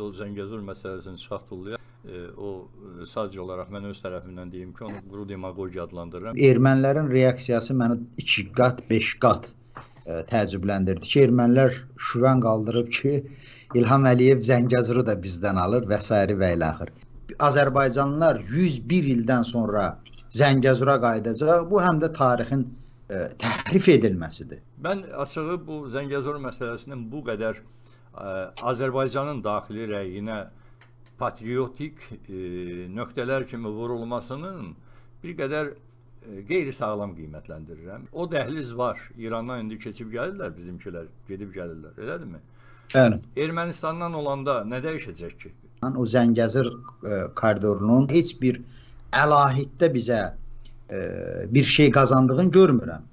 E, o Zəngəzur məsələsini çıxartdığı o sadəcə olaraq mən öz tərəfimdən deyim ki, onu quru demagogiya adlandırıram. Ermənilərin reaksiyası məni 2 qat, 5 qat e, təəccübləndirdi ki, ermənilər şüvən qaldırıb ki, İlham Əliyev Zəngəzuru da bizdən alır və s. və ilə axır. Azərbaycanlılar 101 ildən sonra Zəngəzura qayıdacaq. Bu həm də tarixin ə, e, təhrif edilməsidir. Mən açığı bu Zəngəzur məsələsinin bu qədər Azərbaycanın daxili rəyinə patriotik e, nöqtələr kimi vurulmasının bir qədər e, qeyri-sağlam qiymətləndirirəm. O dəhliz var. İrandan indi keçib gəlirlər bizimkilər, gedib gəlirlər. Elədirmi? Bəli. Ermənistandan olanda nə dəyişəcək ki? O Zəngəzir e, koridorunun heç bir əlahiddə bizə bir şey qazandığını görmürəm.